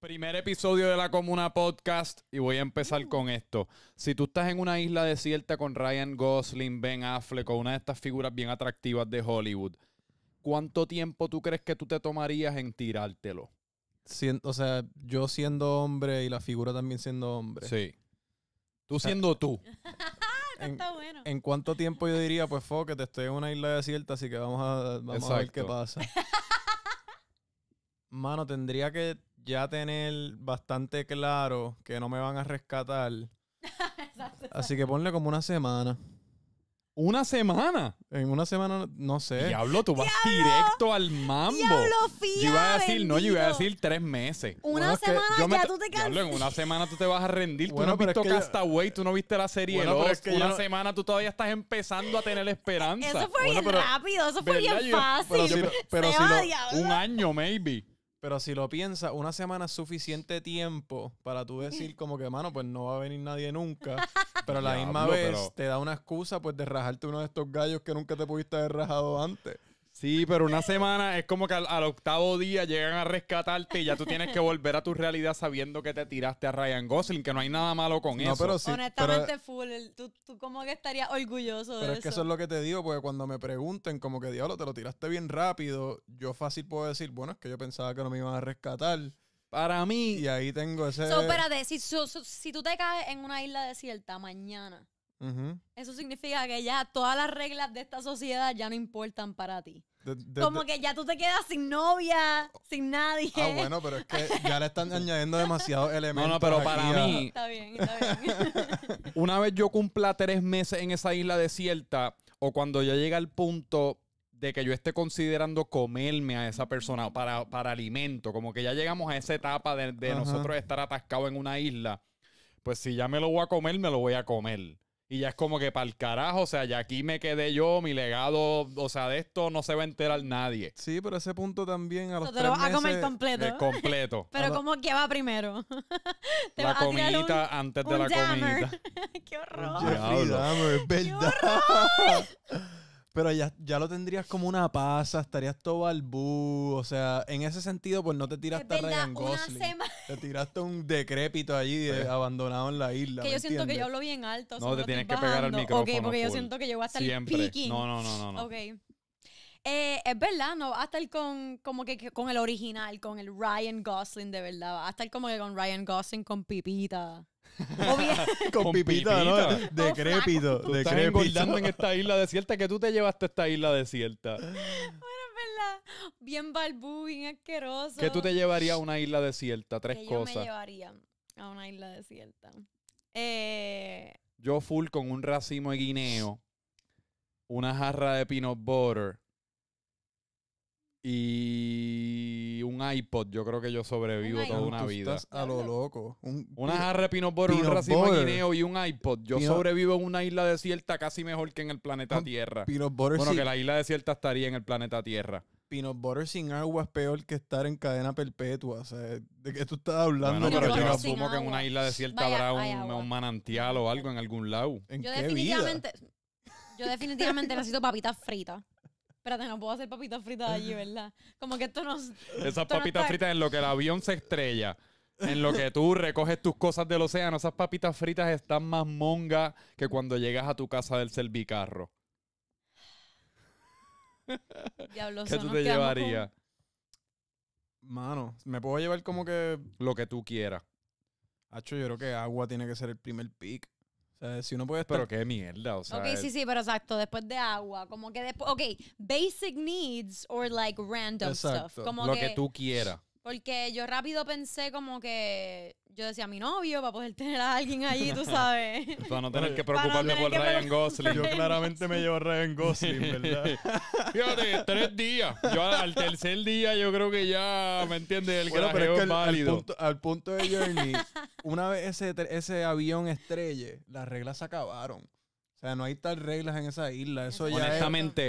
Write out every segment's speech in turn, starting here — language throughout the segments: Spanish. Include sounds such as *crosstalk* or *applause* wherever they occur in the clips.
Primer episodio de la Comuna Podcast y voy a empezar con esto. Si tú estás en una isla desierta con Ryan Gosling, Ben Affleck o una de estas figuras bien atractivas de Hollywood, ¿cuánto tiempo tú crees que tú te tomarías en tirártelo? o sea, yo siendo hombre y la figura también siendo hombre. Sí. Tú siendo tú. *laughs* en, está bueno. ¿En cuánto tiempo yo diría, pues que te estoy en una isla desierta, así que vamos a, ver qué pasa? *laughs* Mano, tendría que ya tener bastante claro que no me van a rescatar. *laughs* Así que ponle como una semana. Una semana. En una semana, no sé. Diablo, tú vas directo al mambo. Yo iba a decir, no, yo iba a decir tres meses. Una semana ya tú te Diablo, en una semana tú te vas a rendir. tú no viste has visto Castaway, tú no viste la serie Bueno, una semana tú todavía estás empezando a tener esperanza. Eso fue bien rápido, eso fue bien fácil. pero si un año, maybe. Pero si lo piensas, una semana es suficiente tiempo para tú decir como que, mano, pues no va a venir nadie nunca. *laughs* Pero a la misma vez te da una excusa pues de rajarte uno de estos gallos que nunca te pudiste haber rajado antes. Sí, pero una semana es como que al, octavo día llegan a rescatarte y ya tú tienes que volver a tu realidad sabiendo que te tiraste a Ryan Gosling, que no hay nada malo con no, eso. Pero Honestamente, full, tú, como que estarías orgulloso de eso. Pero es que eso es lo que te digo, porque cuando me pregunten como que, diablo, te lo tiraste bien rápido, yo fácil puedo decir, bueno, es que yo pensaba que no me iban a rescatar. Para mí. Y ahí tengo ese... So, espérate, si, si tú te caes en una isla desierta mañana eso significa que ya todas las reglas de esta sociedad ya no importan para ti. Como que ya tú te quedas sin novia, sin nadie. Ah, bueno, pero es que ya le están añadiendo demasiados elementos. No, no, pero para mí. *laughs* Está bien, está bien. *laughs* una vez yo cumpla tres meses en esa isla desierta, o cuando ya llega el punto de que yo esté considerando comerme a esa persona para, para alimento, como que ya llegamos a esa etapa de, de nosotros estar atascados en una isla, pues si ya me lo voy a comer, me lo voy a comer. Y ya es como que para el carajo, o sea, ya aquí me quedé yo, mi legado, o sea, de esto no se va a enterar nadie. Sí, pero ese punto también a los Te lo vas a comer completo. completo. *laughs* pero ¿cómo que va primero? *laughs* ¿Te la comidita antes de la comidita. *laughs* ¡Qué horror! ¡Qué horror! Pero ya, ya lo tendrías como una pasa, estarías todo al balbú. O sea, en ese sentido, pues no te tiraste a Ryan Gosling. Te tiraste un decrépito allí abandonado en la isla. Que yo siento que yo hablo bien alto. No, te tienes que pegar al micrófono. Ok, porque yo siento que yo voy a estar Siempre. Picking. No, no, no, no. Eh, es verdad, no va a estar con, como que, con el original, con el Ryan Gosling de verdad. Va a estar como que con Ryan Gosling con Pipita. *laughs* Con, Con pipita, ¿no? Decrépito, Tú estás engordando en esta isla desierta que tú te llevaste a esta isla desierta. bueno ¿verdad? Bien balbú, bien asqueroso. ¿Qué tú te llevarías a una isla desierta? Tres cosas. yo me llevaría a una isla desierta. Eh, yo full con un racimo de guineo, una jarra de peanut butter, y un iPod. Yo creo que yo sobrevivo toda una vida. Estás a lo loco. una jarra de pinot un racimo guineo y un iPod. Yo sobrevivo en una isla desierta casi mejor que en el planeta Tierra. sin Bueno, que la isla desierta estaría en el planeta Tierra. Pinot butter sin agua es peor que estar en cadena perpetua. ¿de qué tú estás hablando? pero yo asumo que en una isla desierta Vaya, habrá un, manantial o algo en algún lado. Yo definitivamente, yo definitivamente necesito papitas fritas espérate, no puedo hacer papitas fritas allí, ¿verdad? Como que esto no... Esas papitas fritas en lo que el avión se estrella. En lo que tú recoges tus cosas del océano, esas papitas fritas están más monga que cuando llegas a tu casa del servicarro. Diablo, ¿Qué tú te llevarías? Mano, me puedo llevar como que... Lo que tú quieras. Hacho, yo creo que agua tiene que ser el primer pick sea, si uno puede estar... Pero qué mierda, o sea. Ok, sí, sí, pero exacto, después de agua, como que después, ok, basic needs or like random stuff. Como lo que, tú quieras. Porque yo rápido pensé como que yo decía mi novio para poder tener a alguien allí, tú sabes. *laughs* para no tener que *laughs* preocuparme por Ryan Gosling. Yo claramente me llevo a Ryan Gosling, ¿verdad? *laughs* Fíjate, tres días. Yo al tercer día yo creo que ya, ¿me entiendes? El bueno, pero es que válido. Al punto, al punto de Journey, una vez ese, avión estrelle, las reglas se acabaron. O sea, no hay tal reglas en esa isla. Eso ya es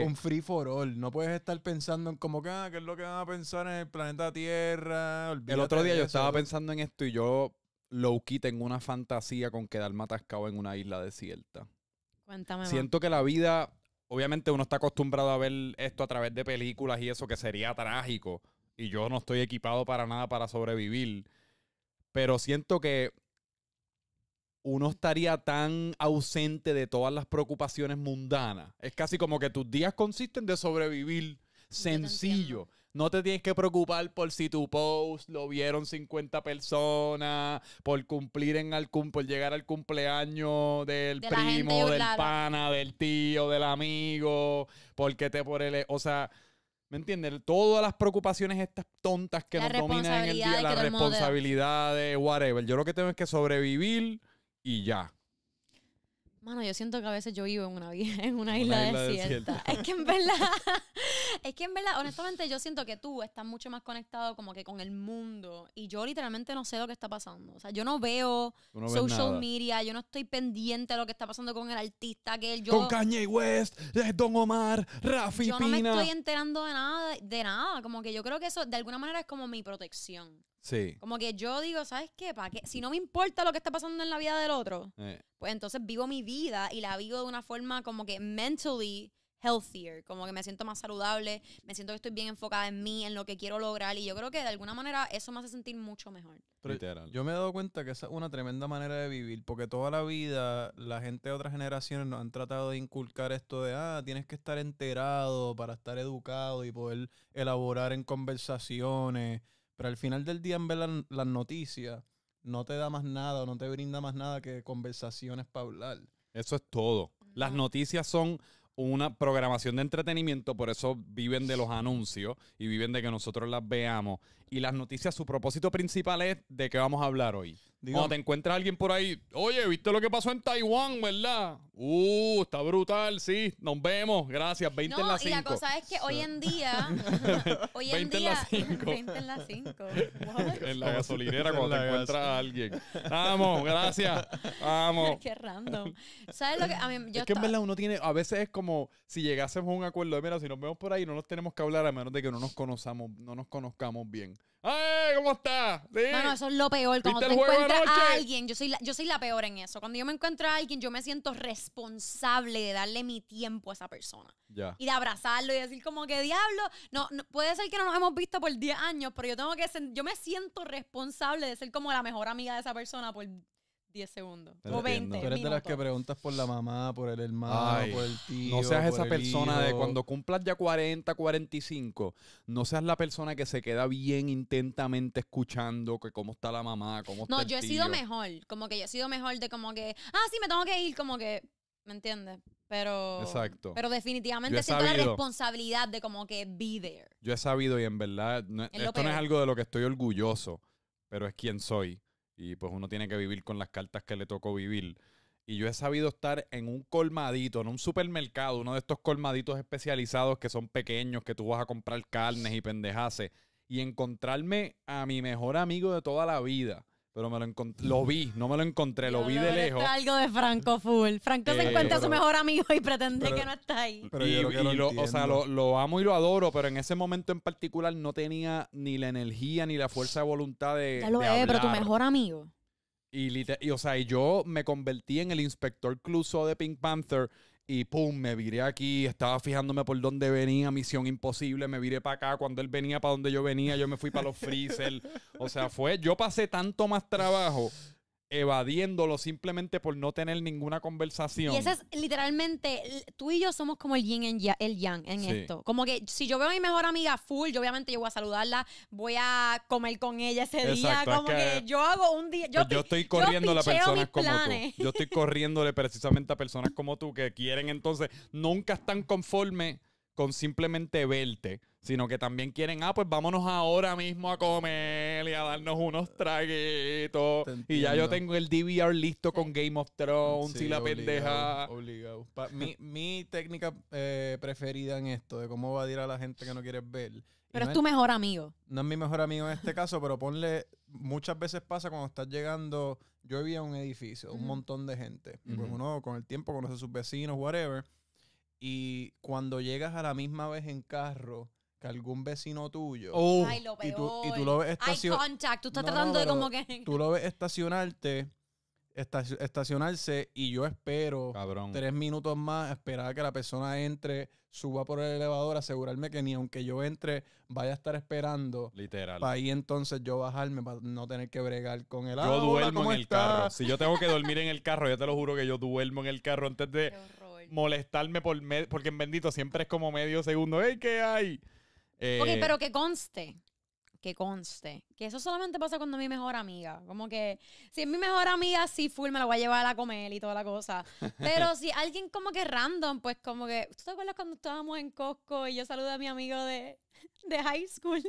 un free for all. No puedes estar pensando en cómo que, ah, qué es lo que van a pensar en el planeta Tierra. el otro día yo estaba pensando en esto y yo lo key tengo una fantasía con quedarme atascado en una isla desierta. Siento que la vida, obviamente uno está acostumbrado a ver esto a través de películas y eso que sería trágico. Y yo no estoy equipado para nada para sobrevivir. Pero siento que uno estaría tan ausente de todas las preocupaciones mundanas. Es casi como que tus días consisten de sobrevivir sencillo. No te tienes que preocupar por si tu post lo vieron 50 personas, por cumplir en al por llegar al cumpleaños del primo, del pana, del tío, del amigo, porque te por el, o sea, ¿Me entiendes? Todas las preocupaciones estas tontas que nos dominan en el día, las responsabilidades, whatever. Yo lo que tengo es que sobrevivir y ya yo siento que a veces yo vivo en una, *laughs* en una, isla, desierta. *laughs* Es que en verdad, *laughs* es que en verdad, honestamente, yo siento que tú estás mucho más conectado como que con el mundo. Y yo literalmente no sé lo que está pasando. O sea, yo no veo social media, yo no estoy pendiente de lo que está pasando con el artista que él, yo. Con Kanye West, Don Omar, Rafi Yo no me estoy enterando de nada, de nada. Como que yo creo que eso de alguna manera es como mi protección. Como que yo digo, ¿sabes qué? ¿Para qué? Si no me importa lo que está pasando en la vida del otro, eh. pues entonces vivo mi vida y la vivo de una forma como que mentally healthier, como que me siento más saludable, me siento que estoy bien enfocada en mí, en lo que quiero lograr y yo creo que de alguna manera eso me hace sentir mucho mejor. Literal. Yo me he dado cuenta que esa es una tremenda manera de vivir porque toda la vida la gente de otras generaciones nos han tratado de inculcar esto de, ah, tienes que estar enterado para estar educado y poder elaborar en conversaciones. Pero al final del día, en ver las noticias, no te da más nada, o no te brinda más nada que conversaciones para hablar. Eso es todo. Las noticias son una programación de entretenimiento, por eso viven de los anuncios y viven de que nosotros las veamos. Y las noticias, su propósito principal es de qué vamos a hablar hoy. Digo, te encuentras alguien por ahí, oye, ¿viste lo que pasó en Taiwán, verdad? Uh, está brutal, sí, nos vemos, gracias, 20 en la 5. Y la cosa es que hoy en *laughs* día, *laughs* hoy en 20 día, en las 20 en las 5. en la gasolinera cuando te encuentras a alguien. Vamos, gracias. Vamos. *laughs* Qué random. ¿Sabes lo que a mí, yo Es que en verdad uno tiene, a veces es como si llegásemos a un acuerdo de, mira, si nos vemos por ahí, no nos tenemos que hablar a menos de que no nos conozcamos, no nos conozcamos bien. ¡Ay, cómo estás? Bueno, eso es lo peor. Cuando te encuentras a alguien, yo soy, la, yo soy la peor en eso. Cuando yo me encuentro a alguien, yo me siento responsable de darle mi tiempo a esa persona. Y de abrazarlo y decir como que diablo, no, no, puede ser que no nos hemos visto por 10 años, pero yo tengo que yo me siento responsable de ser como la mejor amiga de esa persona por 10 segundos. O 20. eres de las que preguntas por la mamá, por el hermano, por el tío. No seas esa persona de cuando cumplas ya 40, 45. No seas la persona que se queda bien intentamente escuchando que cómo está la mamá, cómo está no, tío No, yo he sido mejor. Como que yo he sido mejor de como que, ah, sí, me tengo que ir. Como que, ¿me entiendes? Pero. Exacto. Pero definitivamente siento la responsabilidad de como que be there. Yo he sabido y en verdad, esto no es algo de lo que estoy orgulloso, pero es quien soy. Y pues uno tiene que vivir con las cartas que le tocó vivir. Y yo he sabido estar en un colmadito, en un supermercado, uno de estos colmaditos especializados que son pequeños, que tú vas a comprar carnes y pendejaces. Y encontrarme a mi mejor amigo de toda la vida pero me lo encontré. lo vi, no me lo encontré, lo vi de lejos. algo de Franco Full. Franco se eh, encuentra a su mejor amigo y pretende que no está ahí. Pero yo lo, o sea, lo, amo y lo adoro, pero en ese momento en particular no tenía ni la energía ni la fuerza de voluntad de. Ya pero tu mejor amigo. Y, y, o sea, y yo me convertí en el inspector Cluso de Pink Panther y pum, me viré aquí, estaba fijándome por dónde venía Misión Imposible, me viré para acá, cuando él venía para donde yo venía, yo me fui para los *laughs* freezer. O sea, fue, yo pasé tanto más trabajo evadiéndolo simplemente por no tener ninguna conversación. Y eso es literalmente, tú y yo somos como el yin y el yang en esto. Como que si yo veo a mi mejor amiga full, yo obviamente yo voy a saludarla, voy a comer con ella ese día, como que, yo hago un día... Yo, pues estoy corriendo a personas como tú. Yo estoy corriéndole precisamente a personas como tú que quieren entonces, nunca están conformes con simplemente verte sino que también quieren, ah, pues vámonos ahora mismo a comer y a darnos unos traguitos. Y ya yo tengo el DVR listo con Game of Thrones y la pendeja. mi, técnica eh, preferida en esto, de cómo va a ir a la gente que no quieres ver. Pero es, tu mejor amigo. No es mi mejor amigo en este caso, pero ponle, muchas veces pasa cuando estás llegando, yo vivía en un edificio, un montón de gente. Pues uno con el tiempo conoce a sus vecinos, whatever. Y cuando llegas a la misma vez en carro, que algún vecino tuyo lo Y, tú, y tú lo ves estacionarte. Tú estás tratando de como que. Tú lo ves estacionarte, estacionarse y yo espero Cabrón. tres minutos más, esperar a que la persona entre, suba por el elevador, asegurarme que ni aunque yo entre, vaya a estar esperando. Literal. Para ahí entonces yo bajarme, para no tener que bregar con el Yo ah, duermo en el carro. Si yo tengo que *laughs* dormir en el carro, yo te lo juro que yo duermo en el carro antes de molestarme por porque en bendito siempre es como medio segundo. ¡Ey, qué hay! ok, eh, pero que conste, que conste, que eso solamente pasa cuando mi mejor amiga. Como que si es mi mejor amiga, sí, full, me la voy a llevar a comer y toda la cosa. Pero *laughs* si alguien como que random, pues como que. ¿Tú te acuerdas cuando estábamos en Costco y yo saludé a mi amigo de, de high school?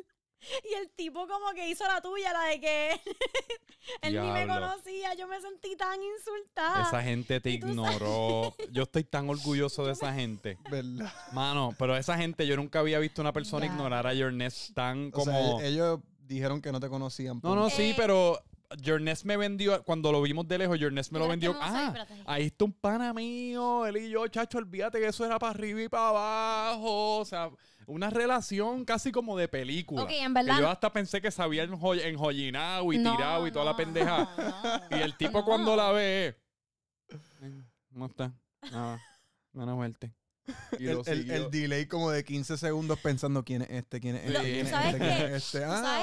*laughs* Y el tipo como que hizo la tuya, la de que *laughs* él ni me conocía, yo me sentí tan insultada. Esa gente te ignoró. Yo estoy tan orgulloso *laughs* de esa gente. ¿Verdad? Mano, pero esa gente, yo nunca había visto una persona ignorar a Jornes tan como... ellos dijeron que no te conocían. No, pues. no, sí, pero Jornes me vendió, cuando lo vimos de lejos, Jornes me lo vendió. Ah, ahí está un pana mío, él y yo, chacho, olvídate que eso era para arriba y para abajo. O sea, una relación casi como de película. Ok, yo hasta pensé que sabía enjollinado y tirado y toda la pendeja. y el tipo cuando la ve. ¿Cómo eh, está? Nada, no vuelte. *laughs* el, delay como de 15 segundos pensando quién es este, quién es este, quién es este, este. Ah,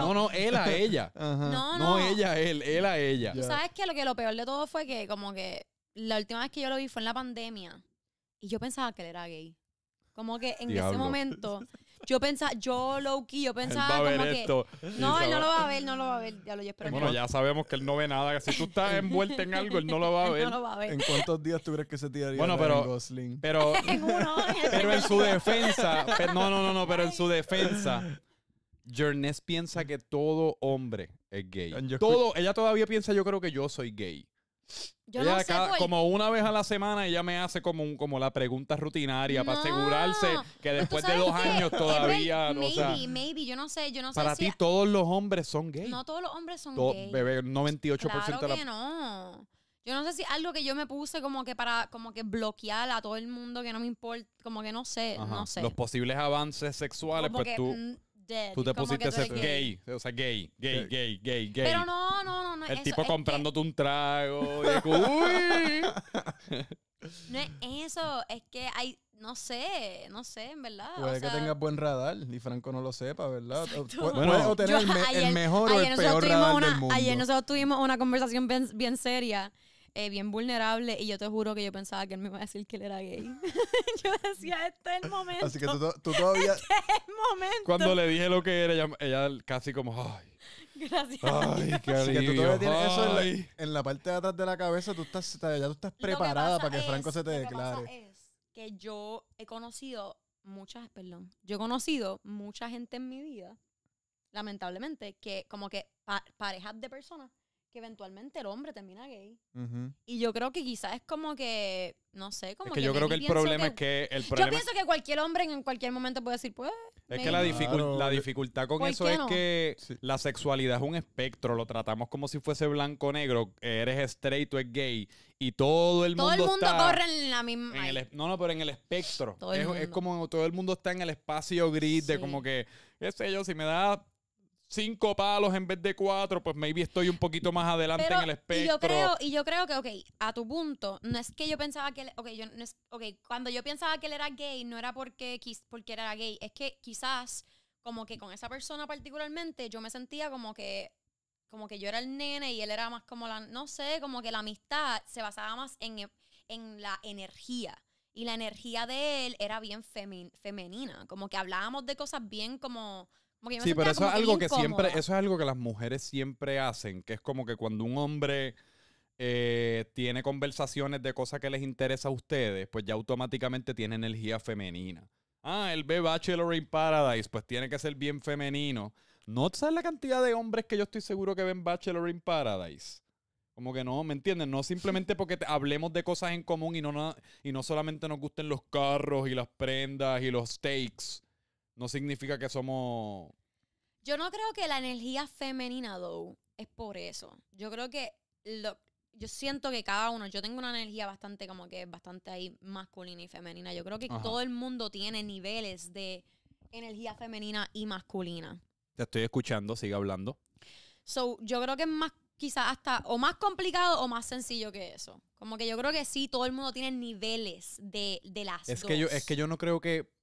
No, no, él a ella. *laughs* no, no. ella él, él a ella. sabes que lo que lo peor de todo fue que como que la última vez que yo lo vi fue en la pandemia y yo pensaba que él era gay. Como que en ese momento *laughs* Yo pensaba, yo low key, yo pensaba como que. No, él no lo va a ver, no lo va a ver. Ya lo yo espero. Bueno, ya sabemos que él no ve nada. Si tú estás envuelta en algo, él no lo va a *laughs* ver. no lo va a ver. ¿En cuántos días tú crees que se tiraría bueno, pero, Gosling? Pero, *laughs* *laughs* pero en su defensa, no, no, no, no, pero en su defensa, Jerness piensa que todo hombre es gay. Todo, ella todavía piensa, yo creo que yo soy gay. Pues, como una vez a la semana ella me hace como, como la pregunta rutinaria para asegurarse que después de dos años todavía... maybe, yo no sé, Para ti todos los hombres son gay No todos los hombres son Todo, gays. Bebé, 98% claro de no. Yo no sé si algo que yo me puse como que para como que bloquear a todo el mundo que no me importa, como que no sé, no sé. Los posibles avances sexuales, pues tú... Tú te pusiste ser gay. o sea, gay, gay, gay, gay, gay. Pero no, no, no, no. El tipo comprando es comprándote un trago. de uy. *laughs* No es eso, es que hay, no sé, no sé, en verdad. Puede que tengas buen radar ni Franco no lo sepa, ¿verdad? Puede, bueno, tener el, mejor o el peor radar Ayer nosotros tuvimos una conversación bien seria eh, bien vulnerable y yo te juro que yo pensaba que él me iba a decir que él era gay. *laughs* yo decía, este es el momento. Así que tú, todavía... *laughs* Este es el momento. Cuando le dije lo que era, ella, casi como, ay. Gracias. Ay, *laughs* qué Así eso en la, parte de atrás de la cabeza, tú estás, ya tú estás preparada para que Franco se te declare. que es que yo he conocido muchas, perdón, yo he conocido mucha gente en mi vida, lamentablemente, que como que parejas de personas que eventualmente el hombre termina gay. Y yo creo que quizás es como que, no sé, como que, yo creo que el problema es que... El problema yo pienso que cualquier hombre en cualquier momento puede decir, pues... Es que la, la dificultad con eso es que la sexualidad es un espectro, lo tratamos como si fuese blanco negro, eres straight o es gay, y todo el mundo... Todo el mundo corre en la misma... no, no, pero en el espectro. es, como todo el mundo está en el espacio gris de como que, qué sé yo, si me da cinco palos en vez de cuatro, pues maybe estoy un poquito más adelante en el espectro. Y yo creo, y yo creo que, ok, a tu punto, no es que yo pensaba que, él, okay, yo, no cuando yo pensaba que él era gay, no era porque, porque era gay, es que quizás como que con esa persona particularmente yo me sentía como que como que yo era el nene y él era más como la, no sé, como que la amistad se basaba más en, la energía. Y la energía de él era bien femenina, como que hablábamos de cosas bien como sí, pero eso es algo que siempre, eso es algo que las mujeres siempre hacen, que es como que cuando un hombre eh, tiene conversaciones de cosas que les interesa a ustedes, pues ya automáticamente tiene energía femenina. Ah, él ve Bachelor in Paradise, pues tiene que ser bien femenino. ¿No sabes la cantidad de hombres que yo estoy seguro que ven Bachelor in Paradise? Como que no, ¿me entienden? No simplemente porque hablemos de cosas en común y no, y no solamente nos gusten los carros y las prendas y los steaks no significa que somos. Yo no creo que la energía femenina, though, es por eso. Yo creo que lo, yo siento que cada uno, yo tengo una energía bastante como que es bastante ahí masculina y femenina. Yo creo que todo el mundo tiene niveles de energía femenina y masculina. Te estoy escuchando, sigue hablando. So, yo creo que es más, quizás hasta, o más complicado o más sencillo que eso. Como que yo creo que sí, todo el mundo tiene niveles de, de las es Que yo, es que yo no creo que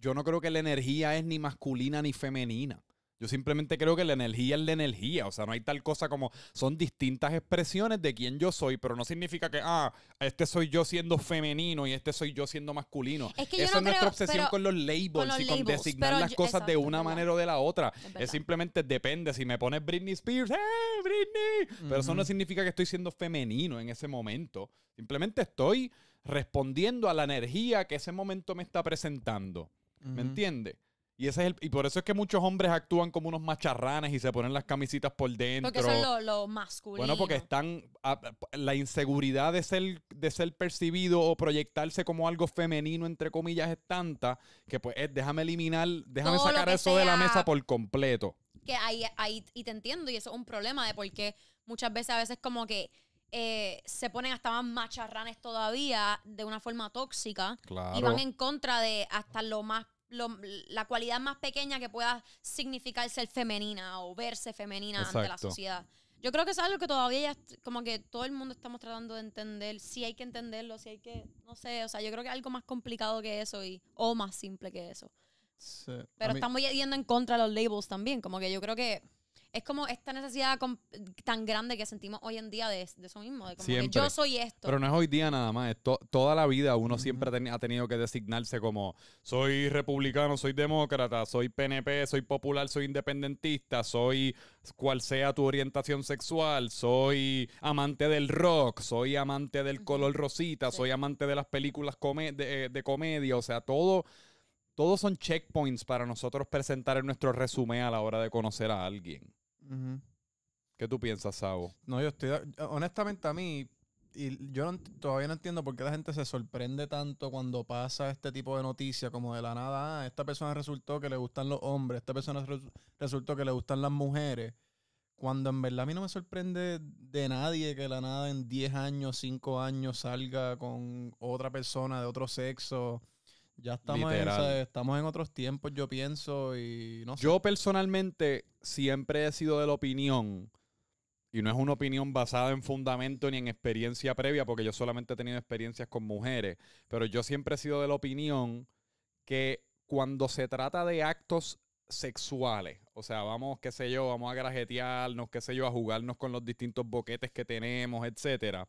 yo no creo que la energía es ni masculina ni femenina. Yo simplemente creo que la energía es la energía. O sea, no hay tal cosa como. Son distintas expresiones de quién yo soy, pero no significa que, ah, este soy yo siendo femenino y este soy yo siendo masculino. Es es nuestra obsesión con los labels y con designar las cosas de una manera o de la otra. Es, simplemente depende. Si me pones Britney Spears, ¡Hey, ¡eh, Britney! Pero eso no significa que estoy siendo femenino en ese momento. Simplemente estoy respondiendo a la energía que ese momento me está presentando. ¿Me entiendes? Y, ese es el, y por eso es que muchos hombres actúan como unos macharranes y se ponen las camisitas por dentro. Porque son lo, lo Bueno, porque están. Ah, la inseguridad de ser, de ser percibido o proyectarse como algo femenino, entre comillas, es tanta que, pues, déjame eliminar, déjame sacar eso de la mesa por completo. Que ahí, ahí, y te entiendo, y eso es un problema de por qué muchas veces, a veces, como que eh, se ponen hasta más macharranes todavía de una forma tóxica y van en contra de hasta lo más la cualidad más pequeña que pueda significar ser femenina o verse femenina ante la sociedad. Yo creo que es algo que todavía como que todo el mundo estamos tratando de entender, si hay que entenderlo, si hay que, no sé, o sea, yo creo que es algo más complicado que eso y o más simple que eso. Pero estamos yendo en contra de los labels también, como que yo creo que es como esta necesidad tan grande que sentimos hoy en día de, eso mismo, de como que yo soy esto. Pero no es hoy día nada más, toda la vida uno siempre ha, tenido que designarse como soy republicano, soy demócrata, soy PNP, soy popular, soy independentista, soy cual sea tu orientación sexual, soy amante del rock, soy amante del color rosita, soy amante de las películas eh, de, comedia, o sea, todo todos son checkpoints para nosotros presentar en nuestro resumen a la hora de conocer a alguien. ¿Qué tú piensas, Sabo? No, yo estoy. Honestamente, a mí. Y yo todavía no entiendo por qué la gente se sorprende tanto cuando pasa este tipo de noticias, como de la nada, ah, esta persona resultó que le gustan los hombres, esta persona resultó que le gustan las mujeres cuando en verdad a mí no me sorprende de nadie que la nada en 10 años, 5 años salga con otra persona de otro sexo. Ya estamos en, estamos en otros tiempos, yo pienso, y no sé. Yo personalmente siempre he sido de la opinión, y no es una opinión basada en fundamento ni en experiencia previa, porque yo solamente he tenido experiencias con mujeres, pero yo siempre he sido de la opinión que cuando se trata de actos sexuales, o sea, vamos, qué sé yo, vamos a grajetearnos, qué sé yo, a jugarnos con los distintos boquetes que tenemos, etcétera.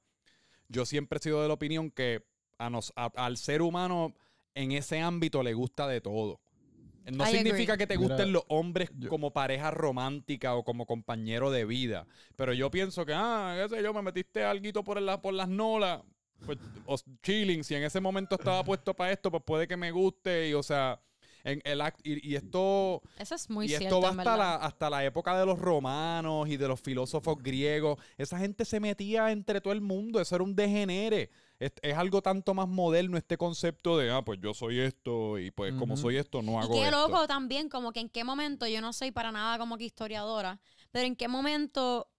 Yo siempre he sido de la opinión que a nos, al ser humano en ese ámbito le gusta de todo. No significa que te gusten los hombres como pareja romántica o como compañero de vida. Pero yo pienso que, ah, qué sé yo, me metiste alguito por, la, por las nolas. Pues, o chilling, si en ese momento estaba puesto para esto, pues puede que me guste. Y, o sea, en el y, esto. es muy va hasta la, hasta la época de los romanos y de los filósofos griegos. Esa gente se metía entre todo el mundo. Eso era un degenere es, algo tanto más moderno este concepto de, ah, pues yo soy esto y pues como soy esto, no hago y qué loco también, como que en qué momento, yo no soy para nada como que historiadora, pero en qué momento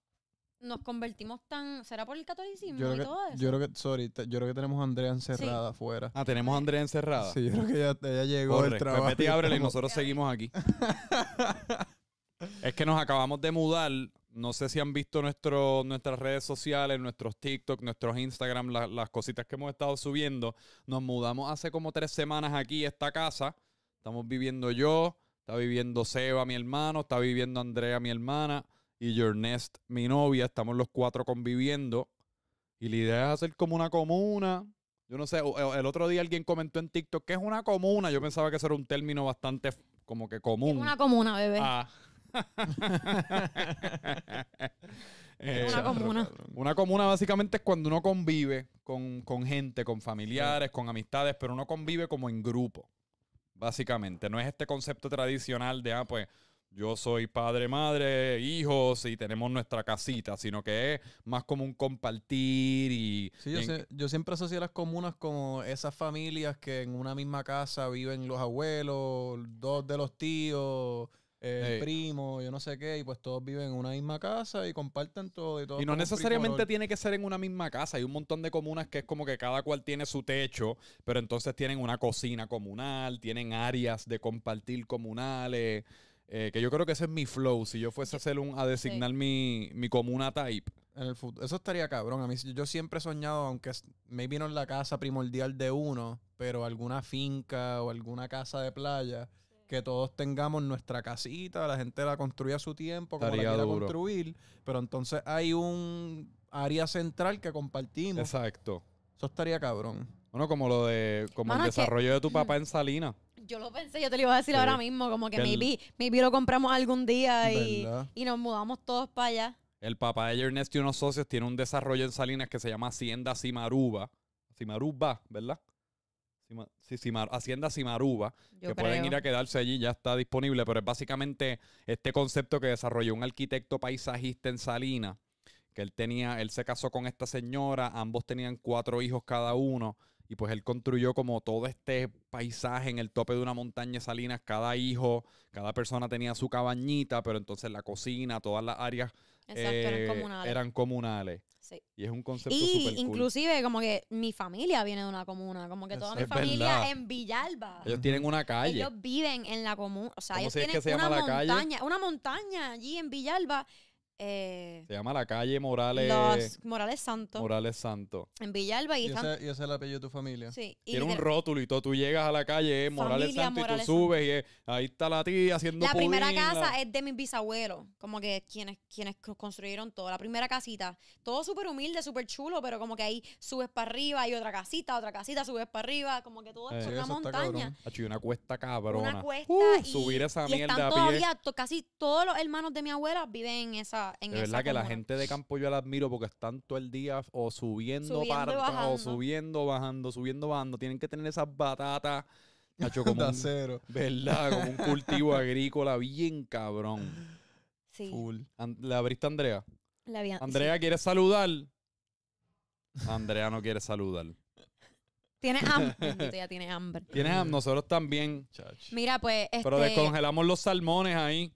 nos convertimos tan. ¿Será por el catolicismo y todo eso? Yo creo que, sorry, yo creo que tenemos a Andrea encerrada afuera. Ah, tenemos a Andrea encerrada. Sí, yo creo que ya llegó el pues trabajo. ábrele y nosotros seguimos aquí. *laughs* es que nos acabamos de mudar no sé si han visto nuestro, nuestras redes sociales, nuestros TikTok, nuestros Instagram, las cositas que hemos estado subiendo. Nos mudamos hace como tres semanas aquí a esta casa. Estamos viviendo yo, está viviendo Seba, mi hermano, está viviendo Andrea, mi hermana, y Nest mi novia. Estamos los cuatro conviviendo. Y la idea es hacer como una comuna. Yo no sé, el otro día alguien comentó en TikTok que es una comuna. Yo pensaba que eso era un término bastante como que común. Es una comuna, bebé. Ah. *laughs* Eh, una comuna. básicamente es cuando uno convive con, gente, con familiares, con amistades, pero uno convive como en grupo, básicamente. No es este concepto tradicional de, ah, pues yo soy padre, madre, hijos y tenemos nuestra casita, sino que es más como un compartir y... yo, yo, siempre asocio las comunas como esas familias que en una misma casa viven los abuelos, dos de los tíos, primo, yo no sé qué, y pues todos viven en una misma casa y comparten todo y no necesariamente tiene que ser en una misma casa, hay un montón de comunas que es como que cada cual tiene su techo, pero entonces tienen una cocina comunal, tienen áreas de compartir comunales. Eh, que yo creo que ese es mi flow. Si yo fuese a hacer un, a designar mi, comuna type. En Eso estaría cabrón. A mí, yo siempre he soñado, aunque me vino en la casa primordial de uno, pero alguna finca o alguna casa de playa que todos tengamos nuestra casita, la gente la construye a su tiempo, como la quiera construir, pero entonces hay un área central que compartimos. Exacto. Eso estaría cabrón. Bueno, como lo de como el desarrollo de tu papá en *clears throat* Salina. Yo lo pensé, yo te lo iba a decir ahora mismo, como que maybe, lo compramos algún día y, nos mudamos todos para allá. El papá de Ernesto y unos socios tiene un desarrollo en Salinas que se llama Hacienda Cimaruba. Cimaruba, ¿verdad? Hacienda Cimaruba, que pueden ir a quedarse allí, ya está disponible, pero es básicamente este concepto que desarrolló un arquitecto paisajista en Salinas, que él tenía, él se casó con esta señora, ambos tenían cuatro hijos cada uno, y pues él construyó como todo este paisaje en el tope de una montaña salina, Salinas, cada hijo, cada persona tenía su cabañita, pero entonces la cocina, todas las áreas eh, eran comunales. Y es un concepto Y inclusive como que mi familia viene de una comuna, como que toda mi familia en Villalba. Ellos tienen una calle. Ellos viven en la comuna, o sea, ellos tienen es una montaña, una montaña allí en Villalba eh, se llama la calle Morales. Morales Santo. Morales Santo. En Villalba y, ¿Y, ese, es el apellido de tu familia. Tiene un rótulo y todo. Tú llegas a la calle, eh, Morales Santo, y tú subes y ahí está la tía haciendo. La primera casa es de mis bisabuelos. Como que quienes, quienes construyeron todo. La primera casita. Todo súper humilde, súper chulo, pero como que ahí subes para arriba, hay otra casita, otra casita, subes para arriba. Como que todo es eh, una montaña. una cuesta cabrona. Una cuesta. Uh, subir esa mierda están Todavía, casi todos los hermanos de mi abuela viven en esa es verdad que la gente de campo yo la admiro porque están todo el día o subiendo, o subiendo, bajando, subiendo, bajando. Tienen que tener esas batatas. Nacho, *laughs* como un, ¿Verdad? Como un cultivo *laughs* agrícola bien cabrón. Sí. ¿La abriste Andrea? La Andrea quiere saludar. Andrea no quiere saludar. Tiene *laughs* hambre. ya tiene hambre. Nosotros también. Mira, pues. Pero este descongelamos los salmones ahí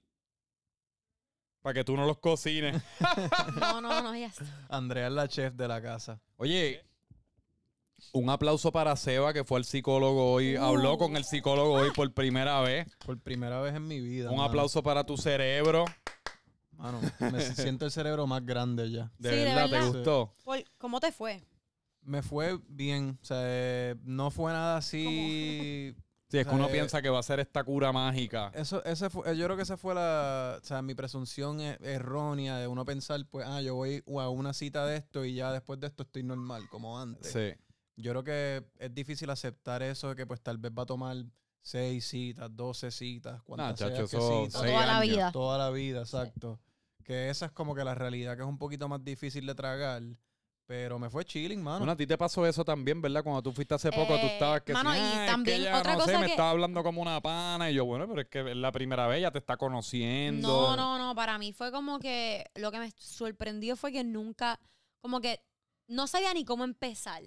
para que tú no los cocines. *laughs* no, no, no, ya está. Andrea es la chef de la casa. Oye, un aplauso para Seba, que fue el psicólogo hoy. Uh. Habló con el psicólogo hoy por primera vez. Por primera vez en mi vida. Un aplauso para tu cerebro. Mano, me siento el cerebro más grande ya. De, verdad, ¿te gustó? ¿Cómo te fue? Me fue bien. O sea, eh, no fue nada así es que uno eh, piensa que va a ser esta cura mágica. Eso, ese eh, yo creo que esa fue la, o sea, mi presunción e, errónea de uno pensar, pues, ah, yo voy a una cita de esto y ya después de esto estoy normal, como antes. Sí. Yo creo que es difícil aceptar eso de que pues tal vez va a tomar seis citas, doce citas, cuantas sea que citas. Toda la vida. Toda la vida, exacto. Que esa es como que la realidad que es un poquito más difícil de tragar. Pero me fue chilling, mano. Bueno, a ti te pasó eso también, ¿verdad? Cuando tú fuiste hace poco, tú eh, estabas que mano, y también que me estaba hablando como una pana. Y yo, bueno, pero es que es la primera vez, ya te está conociendo. No, no, no. Para mí fue como que lo que me sorprendió fue que nunca, como que no sabía ni cómo empezar.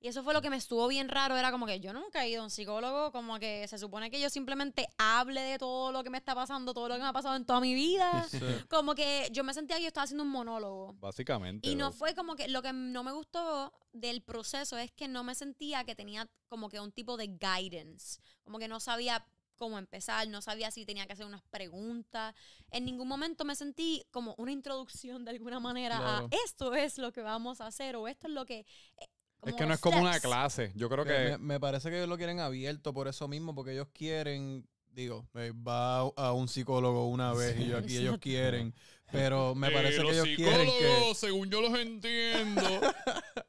Y eso fue lo que me estuvo bien raro. Era como que yo nunca he ido a un psicólogo, como que se supone que yo simplemente hable de todo lo que me está pasando, todo lo que me ha pasado en toda mi vida. Como que yo me sentía que yo estaba haciendo un monólogo. Básicamente. Y no fue como que lo que no me gustó del proceso es que no me sentía que tenía como que un tipo de guidance. Como que no sabía cómo empezar, no sabía si tenía que hacer unas preguntas. En ningún momento me sentí como una introducción de alguna manera a esto es lo que vamos a hacer o esto es lo que eh, es que no es como una clase. Yo creo que. Me, parece que ellos lo quieren abierto por eso mismo, porque ellos quieren. Digo, eh, va a un psicólogo una vez y yo aquí ellos quieren. Pero me eh, parece que ellos quieren. Que, según yo los entiendo. *laughs*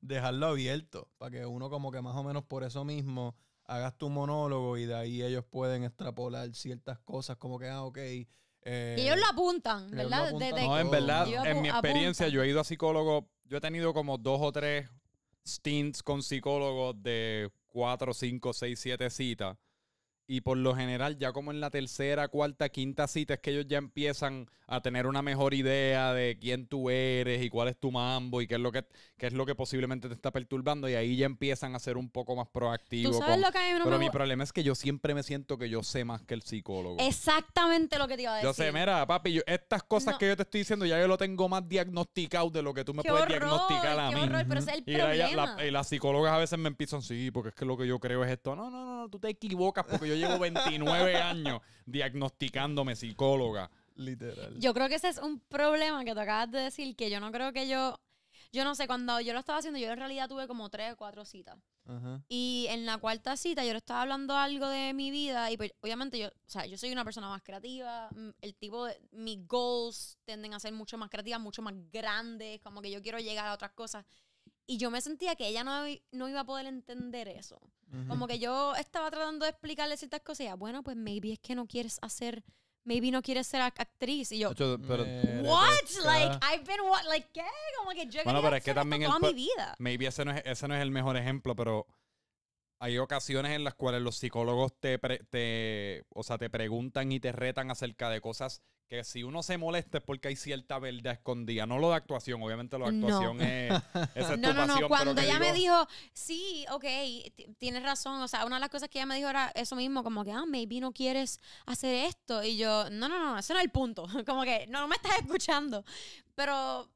dejarlo abierto. Para que uno, como que más o menos por eso mismo, hagas tu monólogo y de ahí ellos pueden extrapolar ciertas cosas, como que, ah, ok. y eh, ellos lo apuntan, ¿verdad? no, en verdad, en mi experiencia, yo he ido a psicólogo, yo he tenido como dos o tres stints con psicólogos de 4, 5, 6, 7 citas y por lo general, ya como en la tercera, cuarta, quinta cita, es que ellos ya empiezan a tener una mejor idea de quién tú eres y cuál es tu mambo y qué es lo que, qué es lo que posiblemente te está perturbando. Y ahí ya empiezan a ser un poco más proactivos. Pero mi problema es que yo siempre me siento que yo sé más que el psicólogo. Exactamente lo que te iba a decir. Yo sé, mira, papi, estas cosas que yo te estoy diciendo ya yo lo tengo más diagnosticado de lo que tú me puedes diagnosticar a mí. pero es y las psicólogas a veces me empiezan, sí, porque es que lo que yo creo es esto. No, no, no, tú te equivocas porque yo llevo 29 años diagnosticándome psicóloga. Literal. Yo creo que ese es un problema que te acabas de decir, que yo no creo que yo. Yo no sé, cuando yo lo estaba haciendo, yo en realidad tuve como tres o cuatro citas. Y en la cuarta cita yo le estaba hablando algo de mi vida y pues, obviamente yo, o sea, yo soy una persona más creativa, mm, el tipo de mis goals tienden a ser mucho más creativas, mucho más grandes, como que yo quiero llegar a otras cosas. Y yo me sentía que ella no, no iba a poder entender eso. Como que yo estaba tratando de explicarle ciertas cosas y ella, bueno, pues maybe es que no quieres hacer maybe no quieres ser actriz. Y yo, what? Like, I've been, Like, ¿qué? Como que yo bueno, que toda mi vida. Maybe ese no es el mejor ejemplo, pero hay ocasiones en las cuales los psicólogos te, te, o sea, te preguntan y te retan acerca de cosas que si uno se molesta es porque hay cierta verdad escondida. No lo de actuación, obviamente lo de actuación es, *laughs* No, no, no. Cuando ella me dijo, sí, ok, tienes razón. O sea, una de las cosas que ella me dijo era eso mismo, como que, ah, maybe no quieres hacer esto. Y yo, no, no, no, ese no es el punto. *laughs* como que, no me estás escuchando. Pero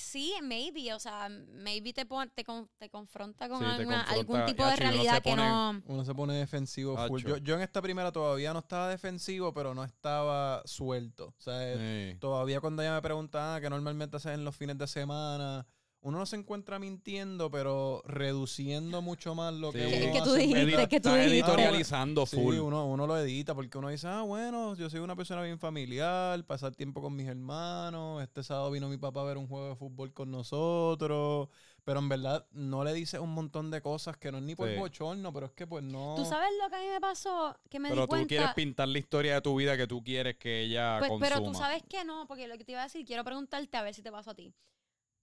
Sí, maybe, o sea, maybe te, te, te, confronta con algún tipo de realidad que no... Uno se pone defensivo full. Yo, yo, en esta primera todavía no estaba defensivo, pero no estaba suelto. O sea, todavía cuando ella me preguntaba que normalmente hacen los fines de semana, uno no se encuentra mintiendo, pero reduciendo mucho más lo que, uno que tú dijiste, que tú está dijiste. editorializando full. Sí, uno, lo edita porque uno dice, ah, bueno, yo soy una persona bien familiar, pasar tiempo con mis hermanos, este sábado vino mi papá a ver un juego de fútbol con nosotros, pero en verdad no le dices un montón de cosas que no es ni por bochorno, pero es que pues no. ¿Tú sabes lo que a mí me pasó? Que me pero tú quieres pintar la historia de tu vida que tú quieres que ella pues, Pero tú sabes que no, porque lo que te iba a decir, quiero preguntarte a ver si te pasó a ti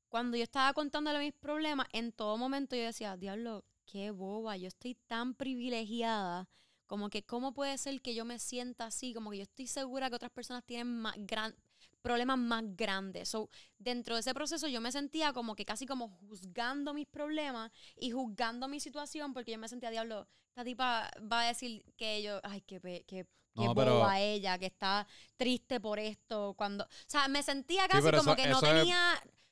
cuando yo estaba contándole mis problemas, en todo momento yo decía, diablo, qué boba, yo estoy tan privilegiada. Como que, ¿cómo puede ser que yo me sienta así? Como que yo estoy segura que otras personas tienen más gran, problemas más grandes. So, dentro de ese proceso yo me sentía como que casi como juzgando mis problemas y juzgando mi situación porque yo me sentía, diablo, esta tipa va a decir que yo, ay, qué qué que boba ella, que está triste por esto. Cuando, o sea, me sentía casi como que no tenía...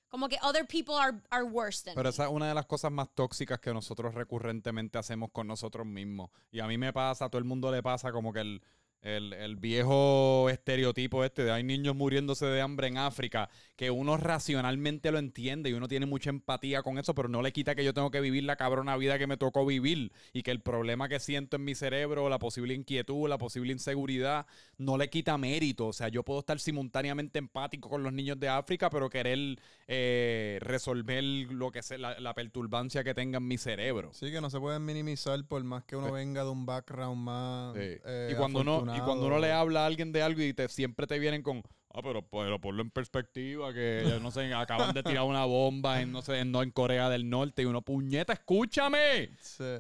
Como que other people are, are worse than Pero esa es una de las cosas más tóxicas que nosotros recurrentemente hacemos con nosotros mismos. Y a mí me pasa, a todo el mundo le pasa como que el el, viejo estereotipo este de hay niños muriéndose de hambre en África, que uno racionalmente lo entiende y uno tiene mucha empatía con eso, pero no le quita que yo tengo que vivir la cabrona vida que me tocó vivir y que el problema que siento en mi cerebro, la posible inquietud, la posible inseguridad, no le quita mérito. O sea, yo puedo estar simultáneamente empático con los niños de África, pero querer eh, resolver lo que sea, la, perturbancia que tenga en mi cerebro. Sí, que no se pueden minimizar por más que uno eh. venga de un background más... Eh, y cuando y cuando uno le habla a alguien de algo y te, siempre te vienen con, ah, pero, pero ponlo en perspectiva, que no sé, acaban de tirar una bomba en, no sé, Corea del Norte y uno, puñeta, escúchame. Sí.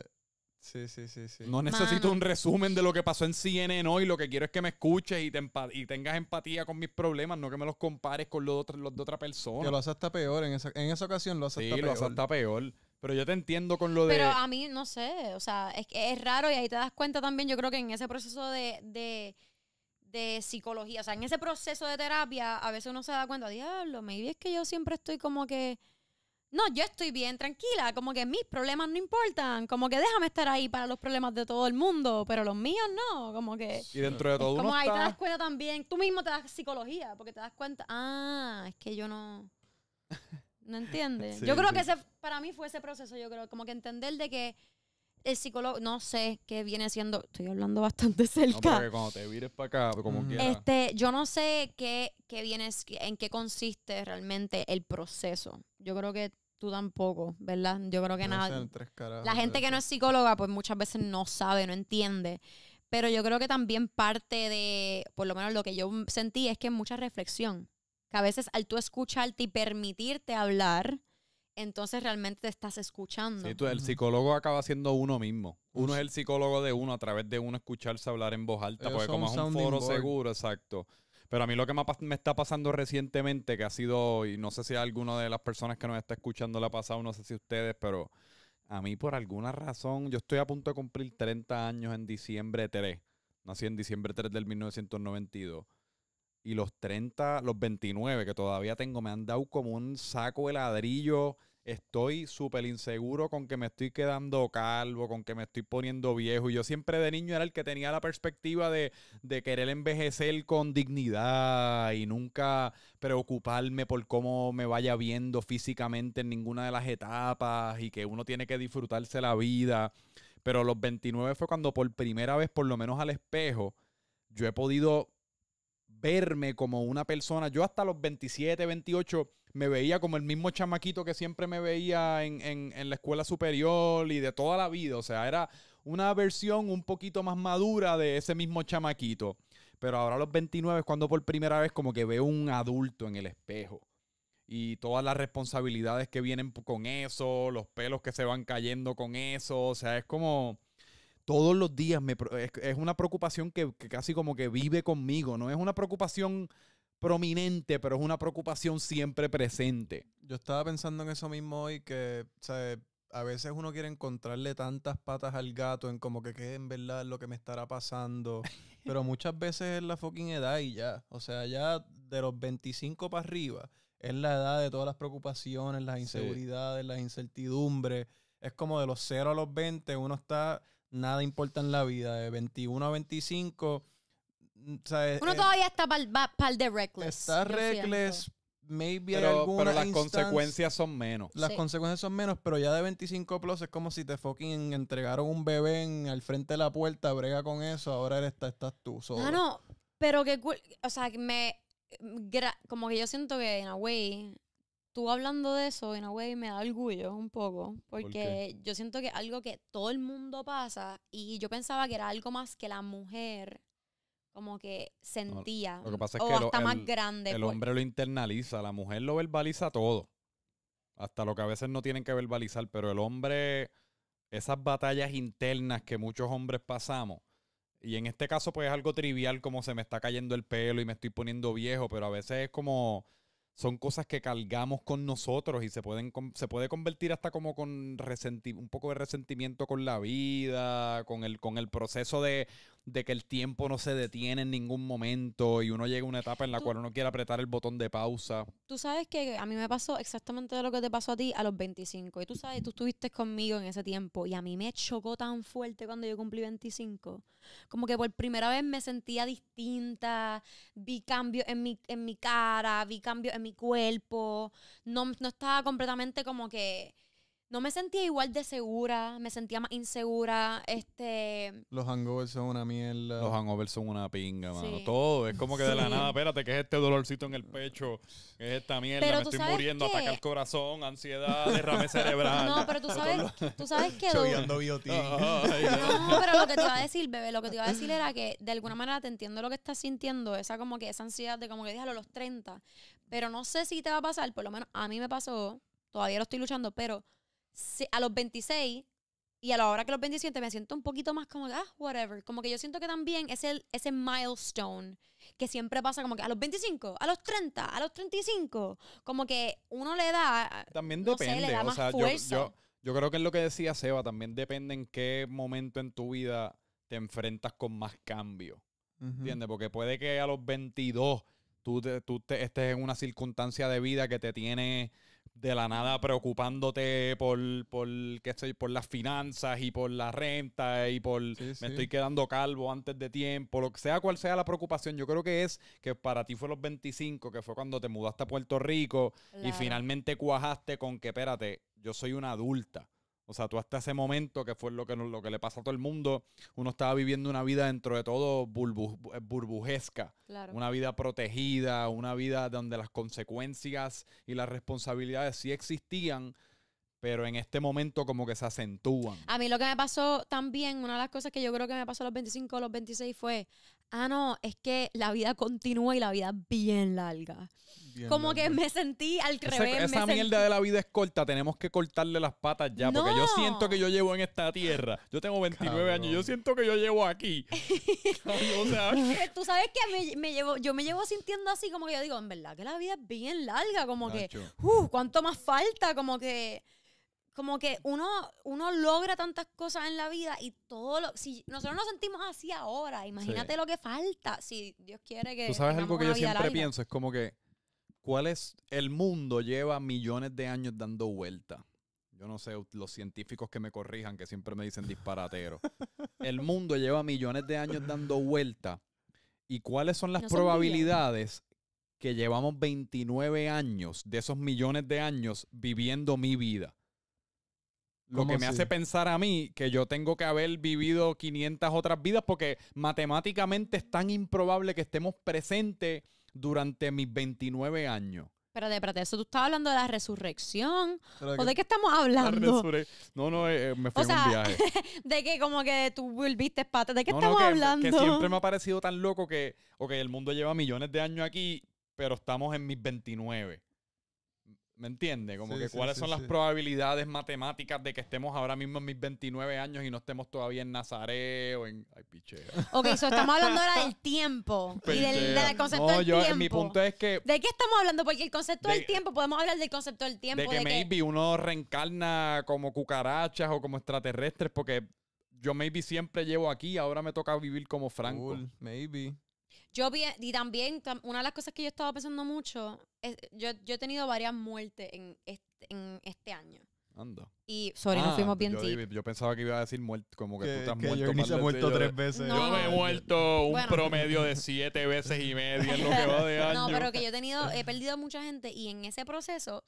Sí, sí, sí, No necesito un resumen de lo que pasó en CNN hoy. Lo que quiero es que me escuches y, te y tengas empatía con mis problemas, no que me los compares con los, los de otra persona. Que lo hace hasta peor. En esa, en esa ocasión lo hace hasta peor. Sí, lo hace hasta peor. Pero yo te entiendo con lo de. Pero a mí, no sé, o sea, es, es raro y ahí te das cuenta también, yo creo que en ese proceso de, psicología, o sea, en ese proceso de terapia, a veces uno se da cuenta, diablo, maybe es que yo siempre estoy como que. No, yo estoy bien, tranquila, como que mis problemas no importan, como que déjame estar ahí para los problemas de todo el mundo, pero los míos no, como que... Y dentro de todo uno Como ahí te das cuenta también, tú mismo te das psicología, porque te das cuenta, ah, es que yo no... No entiendes? yo creo que ese, para mí fue ese proceso, yo creo, como que entender de que el psicólogo, no sé qué viene siendo, estoy hablando bastante *laughs* cerca. No, cuando te para acá, como Este, yo no sé qué, viene, en qué consiste realmente el proceso. Yo creo que tú tampoco, ¿verdad? Yo creo que nada. la gente que no es psicóloga, pues muchas veces no sabe, no entiende. Pero yo creo que también parte de, por lo menos lo que yo sentí es que mucha reflexión a veces al tú escucharte y permitirte hablar, entonces realmente te estás escuchando. Sí, tú, el psicólogo acaba siendo uno mismo. Uno es el psicólogo de uno a través de uno escucharse hablar en voz alta, porque como es un foro seguro, exacto. Pero a mí lo que me, está pasando recientemente, que ha sido, y no sé si a alguna de las personas que nos está escuchando la ha pasado, no sé si ustedes, pero a mí por alguna razón, yo estoy a punto de cumplir 30 años en diciembre 3. Nací en diciembre 3 del 1992. Y los 30, los 29 que todavía tengo me han dado como un saco de ladrillo. Estoy súper inseguro con que me estoy quedando calvo, con que me estoy poniendo viejo. Y yo siempre de niño era el que tenía la perspectiva de, de querer envejecer con dignidad y nunca preocuparme por cómo me vaya viendo físicamente en ninguna de las etapas y que uno tiene que disfrutarse la vida pero los 29 fue cuando por primera vez, por lo menos al espejo, yo he podido verme como una persona. Yo hasta los 27, 28 me veía como el mismo chamaquito que siempre me veía en, la escuela superior y de toda la vida. O sea, era una versión un poquito más madura de ese mismo chamaquito. Pero ahora a los 29 es cuando por primera vez como que veo un adulto en el espejo y todas las responsabilidades que vienen con eso, los pelos que se van cayendo con eso, o sea, es como todos los días es, una preocupación que, casi como que vive conmigo, no es una preocupación prominente, pero es una preocupación siempre presente. Yo estaba pensando en eso mismo hoy, que a veces uno quiere encontrarle tantas patas al gato en como que qué en verdad lo que me estará pasando, *laughs* pero muchas veces es la fucking edad y ya, o sea, ya de los 25 para arriba es la edad de todas las preocupaciones, las inseguridades, las incertidumbres, es como de los 0 a los 20 uno está nada importa en la vida. De 21 a 25. Mm, Uno eh, todavía está para de reckless. Está reckless, maybe pero, las consecuencias son menos. Las consecuencias son menos, pero ya de 25 plus es como si te fucking entregaron un bebé en, al frente de la puerta, brega con eso, ahora eres, estás, tú solo. ah no, pero que, o sea, me, como que yo siento que, en a tú hablando de eso, en a me da orgullo un poco, porque yo siento que algo que todo el mundo pasa y yo pensaba que era algo más que la mujer como que sentía. pasa o hasta más grande. El pues. hombre lo internaliza, la mujer lo verbaliza todo. Hasta lo que a veces no tienen que verbalizar, pero el hombre, esas batallas internas que muchos hombres pasamos, y en este caso pues es algo trivial como se me está cayendo el pelo y me estoy poniendo viejo, pero a veces es como son cosas que cargamos con nosotros y se, pueden, se puede convertir hasta como con un poco de resentimiento con la vida, con el, con el proceso de, de que el tiempo no se detiene en ningún momento y uno llega a una etapa en la cual uno quiere apretar el botón de pausa. Tú sabes que a mí me pasó exactamente lo que te pasó a ti a los 25. Y tú sabes, tú estuviste conmigo en ese tiempo y a mí me chocó tan fuerte cuando yo cumplí 25. Como que por primera vez me sentía distinta, vi cambios en mi, en mi cara, vi cambios en mi cuerpo, no, no estaba completamente como que no me sentía igual de segura, me sentía más insegura, este... Los hangovers son una mierda. Los hangovers son una pinga, mano. Todo, es como que de la nada, espérate, que es este dolorcito en el pecho, es esta mierda, me estoy muriendo, ataca el corazón, ansiedad, derrame cerebral. *laughs* No, pero tú sabes, tú sabes que... Choviando *laughs* no, pero lo que te iba a decir, bebé, lo que te iba a decir era que de alguna manera te entiendo lo que estás sintiendo, esa como que esa ansiedad de como que dije a los 30, pero no sé si te va a pasar, por lo menos a mí me pasó, todavía lo estoy luchando, pero a los 26 y a la hora que los 27 me siento un poquito más como, ah, whatever. Como que yo siento que también es ese milestone que siempre pasa como que a los 25, a los 30, a los 35. Como que uno le da... También depende. le Yo, creo que es lo que decía Seba, también depende en qué momento en tu vida te enfrentas con más cambio. ¿Entiendes? Porque puede que a los 22 tú, estés en una circunstancia de vida que te tiene de la nada preocupándote por, por, ¿qué estoy, por las finanzas y por la renta y por me estoy quedando calvo antes de tiempo, lo que sea cual sea la preocupación, yo creo que es que para ti fue los 25, que fue cuando te mudaste a Puerto Rico y finalmente cuajaste con que, espérate, yo soy una adulta o sea, tú hasta ese momento, que fue lo que, lo que le pasó a todo el mundo, uno estaba viviendo una vida dentro de todo eh, burbujesca. Una vida protegida, una vida donde las consecuencias y las responsabilidades sí existían, pero en este momento como que se acentúan. A mí lo que me pasó también, una de las cosas que yo creo que me pasó a los 25 o los 26 fue, ah, no, es que la vida continúa y la vida es bien larga. como que me sentí al revés. Esa, mierda de la vida es corta, tenemos que cortarle las patas ya, porque yo siento que yo llevo en esta tierra. Yo tengo 29 años, yo siento que yo llevo aquí. *laughs* Tú sabes que me, llevo, yo me llevo sintiendo así, como que yo digo, en verdad que la vida es bien larga, como que, uff, uh, ¿cuánto más falta? Como que como que uno, uno logra tantas cosas en la vida y todo lo. Si nosotros nos sentimos así ahora, imagínate lo que falta. Si Dios quiere que. Tú sabes algo que yo siempre pienso: es como que. ¿Cuál es. El mundo lleva millones de años dando vuelta. Yo no sé, los científicos que me corrijan, que siempre me dicen disparatero. *laughs* el mundo lleva millones de años dando vuelta. ¿Y cuáles son las probabilidades que llevamos 29 años de esos millones de años viviendo mi vida? Lo que me hace pensar a mí que yo tengo que haber vivido 500 otras vidas porque matemáticamente es tan improbable que estemos presentes durante mis 29 años. Pero de eso tú estás hablando de la resurrección. ¿O de qué estamos hablando? No, no, eh, eh, me fui o un viaje. *laughs* de que como que tú volviste pata. ¿De qué estamos hablando? Que siempre *laughs* me ha parecido tan loco que, ok, el mundo lleva millones de años aquí, pero estamos en mis 29. ¿Me entiende? Como que cuáles son las probabilidades matemáticas de que estemos ahora mismo en mis 29 años y no estemos todavía en Nazaret o en... Ay, pichea. Ok, so estamos hablando ahora del tiempo y del, del concepto no, yo, Mi punto es que... ¿De qué estamos hablando? Porque el concepto del tiempo, podemos hablar del concepto del tiempo. De que, maybe uno reencarna como cucarachas o como extraterrestres porque yo maybe siempre llevo aquí ahora me toca vivir como Franco. maybe. Yo vi, y también, una de las cosas que yo estaba pensando mucho, yo, he tenido varias muertes en este, este año. Anda. Y, sorry, no ah, fuimos bien yo, Yo pensaba que iba a decir muerte como que, tú estás muerto. muerto tres veces. Yo me he muerto un promedio de siete veces y media en lo que va de año. *laughs* No, pero que yo he tenido, he perdido mucha gente y en ese proceso,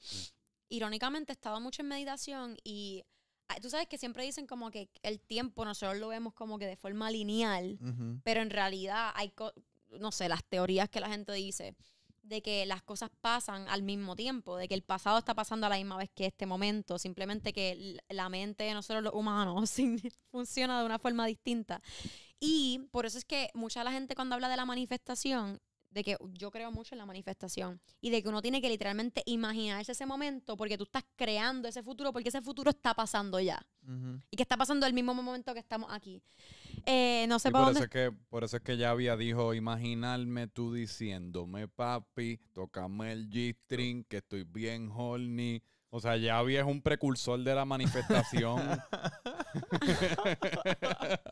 irónicamente, he estado mucho en meditación y ah, tú sabes que siempre dicen como que el tiempo nosotros lo vemos como que de forma lineal, pero en realidad hay no sé, las teorías que la gente dice de que las cosas pasan al mismo tiempo, de que el pasado está pasando a la misma vez que este momento, simplemente que la mente de nosotros los humanos *laughs* funciona de una forma distinta. Y por eso es que mucha la gente cuando habla de la manifestación, de que yo creo mucho en la manifestación y de que uno tiene que literalmente imaginarse ese momento porque tú estás creando ese futuro, porque ese futuro está pasando ya. Y que está pasando el mismo momento que estamos aquí. Eh, no sé por, eso Es que, por eso es que ya había dijo, imaginarme tú diciéndome, papi, tocame el G-string, que estoy bien horny. O sea, ya había es un precursor de la manifestación. *laughs* *laughs*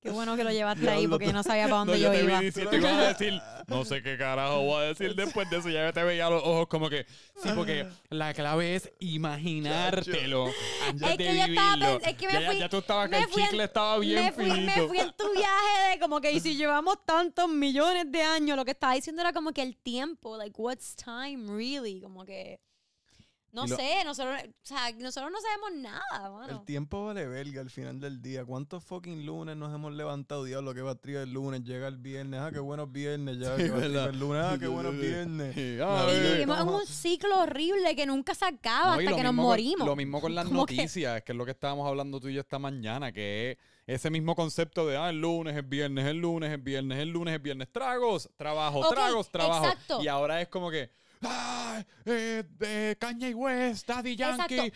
Qué bueno que lo llevaste ahí porque yo no sabía para dónde yo, iba. a no sé qué carajo voy a decir después de eso. Ya te veía los ojos como que, sí, porque la clave es imaginártelo antes es que de yo Estaba, es que me ya, ya, tú estabas que el chicle estaba bien me fui, me fui en tu viaje de como que, y si llevamos tantos millones de años, lo que estaba diciendo era como que el tiempo, like, what's time really? Como que... No sé, nosotros, nosotros no sabemos nada, El tiempo vale verga al final del día. ¿Cuántos fucking lunes nos hemos levantado? Diablo, qué triar el lunes. Llega el viernes, ah, qué buenos viernes. Ya, el lunes, ah, qué buenos viernes. Ah, un ciclo horrible que nunca se acaba hasta que nos morimos. lo mismo con las *laughs* noticias, que? es lo que estábamos hablando tú y yo esta mañana, que es ese mismo concepto de, ah, el lunes, el viernes, el lunes, el viernes, el lunes, el viernes. Tragos, trabajo, tragos, trabajo. Exacto. Y ahora es como que ¡Ah! Eh, eh, Kanye Daddy Yankee,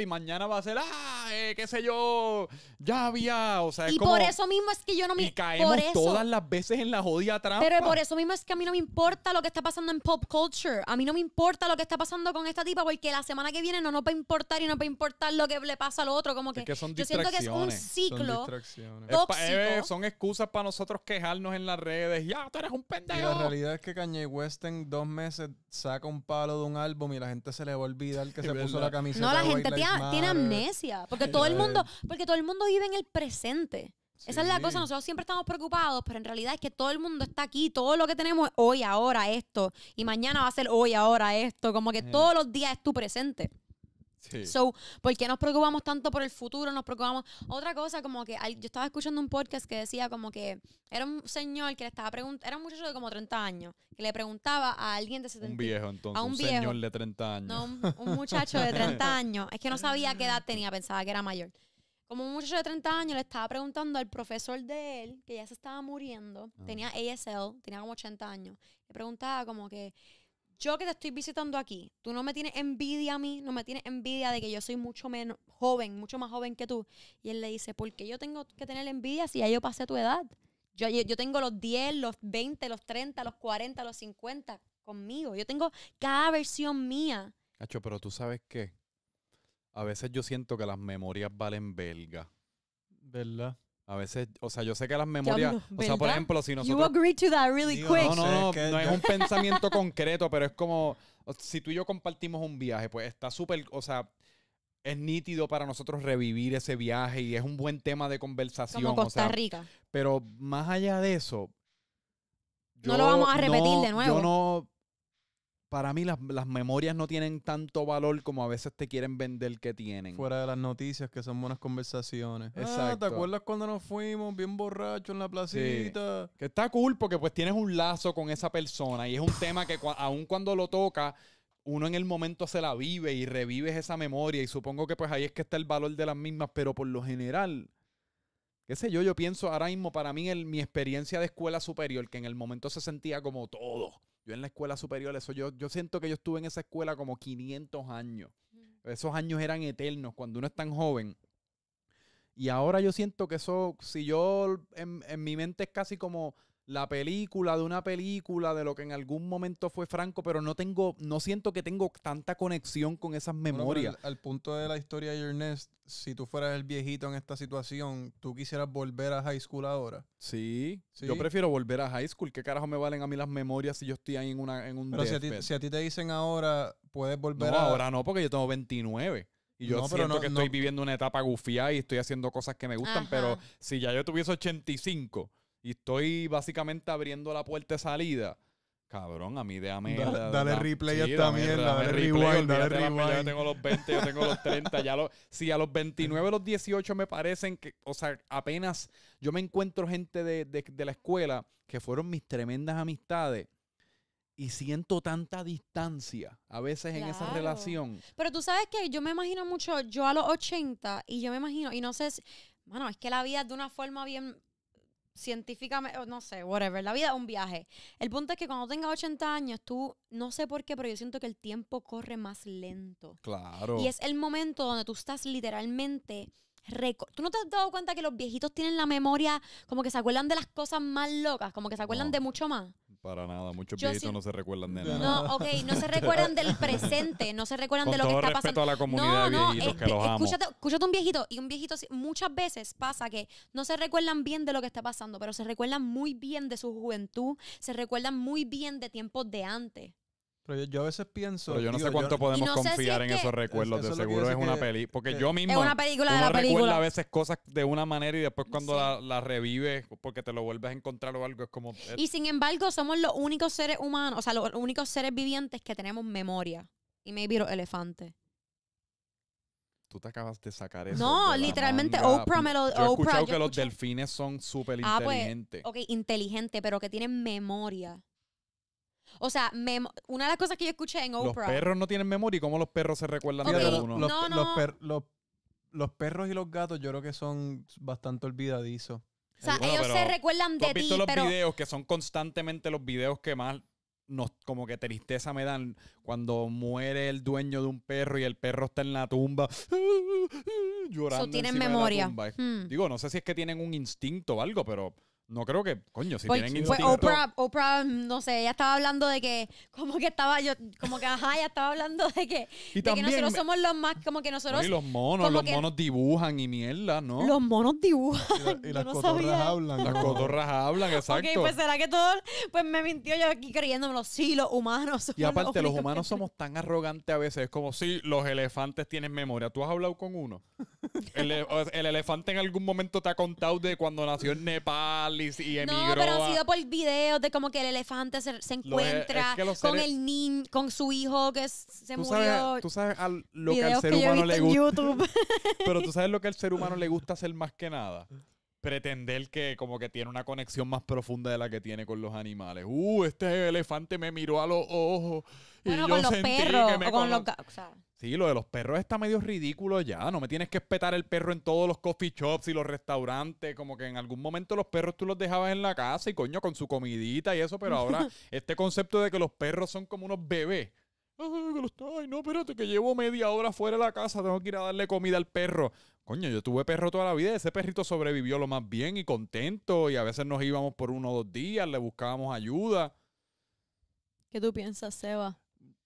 y mañana va a ser ¡Ah! qué sé yo, ya había, o sea, y por eso mismo es que yo no me... Y caemos todas las veces en la jodida trampa. Pero por eso mismo es que a mí no me importa lo que está pasando en pop culture, a mí no me importa lo que está pasando con esta tipa, porque la semana que viene no nos va a importar y no va a importar lo que le pasa al otro, como que... yo siento que es un ciclo son eh, son excusas para nosotros quejarnos en las redes, ya, tú eres un pendejo. Y la realidad es que Kanye West en dos meses saca un palo de un álbum y la gente se le va a olvidar que se puso la camiseta. No, la gente tiene amnesia, porque *laughs* todo todo el mundo, porque todo el mundo vive en el presente. Esa es la cosa, nosotros siempre estamos preocupados, pero en realidad es que todo el mundo está aquí, todo lo que tenemos es hoy, ahora, esto, y mañana va a ser hoy, ahora, esto, como que todos los días es tu presente. So, ¿por qué nos preocupamos tanto por el futuro? Nos preocupamos. Otra cosa, como que yo estaba escuchando un podcast que decía como que era un señor que le estaba preguntando, era un muchacho de como 30 años, que le preguntaba a alguien de 70 Un viejo, entonces. un, señor de 30 años. un, muchacho de 30 *laughs* años. Es que no sabía qué edad tenía, pensaba que era mayor. Como un muchacho de 30 años le estaba preguntando al profesor de él, que ya se estaba muriendo, ah. tenía ASL, tenía como 80 años. Le preguntaba como que yo que te estoy visitando aquí, tú no me tienes envidia a mí, no me tienes envidia de que yo soy mucho menos joven, mucho más joven que tú. Y él le dice, ¿por qué yo tengo que tener envidia si ya yo pasé tu edad? Yo, yo, tengo los 10, los 20, los 30, los 40, los 50 conmigo. Yo tengo cada versión mía. Cacho, pero tú sabes qué. A veces yo siento que las memorias valen belga. ¿Verdad? A veces, o sea, yo sé que las memorias, o sea, por ejemplo, si nosotros... No, no, no, no, es un *laughs* pensamiento concreto, pero es como, si tú y yo compartimos un viaje, pues está súper, o sea, es nítido para nosotros revivir ese viaje y es un buen tema de conversación. Como Costa Rica. Pero más allá de eso... no lo vamos a repetir de nuevo. Yo no para mí las, memorias no tienen tanto valor como a veces te quieren vender que tienen. Fuera de las noticias, que son buenas conversaciones. Exacto. Ah, ah, ¿Te acuerdas cuando nos fuimos bien borrachos en la placita? Sí. Que está cool porque pues tienes un lazo con esa persona y es un tema que aun cuando lo toca, uno en el momento se la vive y revives esa memoria y supongo que pues ahí es que está el valor de las mismas, pero por lo general qué sé yo, yo pienso ahora mismo para mí en mi experiencia de escuela superior, que en el momento se sentía como todo. Yo en la escuela superior, eso yo, yo siento que yo estuve en esa escuela como 500 años. Esos años eran eternos cuando uno es tan joven. Y ahora yo siento que eso, si yo en, en mi mente es casi como la película de una película de lo que en algún momento fue Franco, pero no tengo, no siento que tengo tanta conexión con esas memorias. al, punto de la historia de Ernest, si tú fueras el viejito en esta situación, ¿tú quisieras volver a high school ahora? Sí, yo prefiero volver a high school. ¿Qué carajo me valen a mí las memorias si yo estoy ahí en, una, en un Pero si a, ti, te dicen ahora, puedes volver no, ahora no, porque yo tengo 29. Y yo no, siento que estoy viviendo una etapa gufiada y estoy haciendo cosas que me gustan, pero si ya yo tuviese 85 y estoy básicamente abriendo la puerta de salida. Cabrón, a mí déjame. dale replay a esta mierda. dale dale rewind. yo tengo los 20, yo tengo los 30. ya si a los 29, los 18 me parecen que, o sea, apenas yo me encuentro gente de, la escuela que fueron mis tremendas amistades y siento tanta distancia a veces en esa relación. Pero tú sabes que yo me imagino mucho, yo a los 80 y yo me imagino, y no sé, bueno, mano, es que la vida es de una forma bien científicamente, no sé, whatever, la vida es un viaje. El punto es que cuando tengas 80 años, tú, no sé por qué, pero yo siento que el tiempo corre más lento. Claro. Y es el momento donde tú estás literalmente... ¿Tú no te has dado cuenta que los viejitos tienen la memoria como que se acuerdan de las cosas más locas, como que se acuerdan de mucho más? Para nada, muchos viejitos no se recuerdan de nada. No, ok, no se *laughs* recuerdan del presente, no se recuerdan de lo que está respeto pasando. a la comunidad de viejitos, eh, que los Escúchate, un viejito y un viejito muchas veces pasa que no se recuerdan bien de lo que está pasando, pero se recuerdan muy bien de su juventud, se recuerdan muy bien de tiempos de antes. Pero yo, a veces pienso. Pero yo no sé cuánto podemos confiar en esos recuerdos. de seguro es una película. Porque yo mismo. Es una película de la a veces cosas de una manera y después cuando la, revives, porque te lo vuelves a encontrar o algo, es como. Eh. Y sin embargo, somos los únicos seres humanos, o sea, los únicos seres vivientes que tenemos memoria. Y maybe los elefantes. Tú te acabas de sacar eso. No, literalmente Oprah me lo. he escuchado que los delfines son súper inteligentes. Ah, pues, ok, inteligente, pero que tienen memoria. O sea, una de las cosas que yo escuché en Oprah. Los perros no tienen memoria y cómo los perros se recuerdan de uno. Los, Los, perros y los gatos yo creo que son bastante olvidadizos. O sea, ellos se recuerdan de ti, visto los videos que son constantemente los videos que más nos, como que tristeza me dan cuando muere el dueño de un perro y el perro está en la tumba *laughs* llorando. tienen memoria. Hmm. Digo, no sé si es que tienen un instinto o algo, pero no creo que, coño, si pues, tienen pues Oprah, no sé, ella estaba hablando de que, como que estaba, yo, como que, ajá, ella estaba hablando de que, que nosotros somos los más, como que nosotros... Y los monos, los monos dibujan y mierda, ¿no? Los monos dibujan. Y, las no cotorras hablan. Las cotorras hablan, exacto. Ok, pues será que todo, pues me mintió yo aquí creyéndomelo. Sí, los humanos Y aparte, los, humanos somos tan arrogantes a veces, es como si los elefantes tienen memoria. ¿Tú has hablado con uno? *laughs* el elefante en algún momento te ha contado de cuando nació en Nepal y No, pero ha sido por videos de como que el elefante se, encuentra con el con su hijo que se murió. tú sabes lo que al ser humano le gusta. *laughs* pero tú sabes lo que al ser *laughs* humano le gusta hacer más que nada pretender que como que tiene una conexión más profunda de la que tiene con los animales. Uh, este elefante me miró a los ojos y bueno, con los perros, con los, o sea. Sí, lo de los perros está medio ridículo ya. No me tienes que espetar el perro en todos los coffee shops y los restaurantes. Como que en algún momento los perros tú los dejabas en la casa y coño, con su comidita y eso. Pero ahora *laughs* este concepto de que los perros son como unos bebés. Ay, no, espérate, que llevo media hora fuera de la casa, tengo que ir a darle comida al perro. Coño, yo tuve perro toda la vida, ese perrito sobrevivió lo más bien y contento, y a veces nos íbamos por uno o dos días, le buscábamos ayuda. ¿Qué tú piensas, Seba?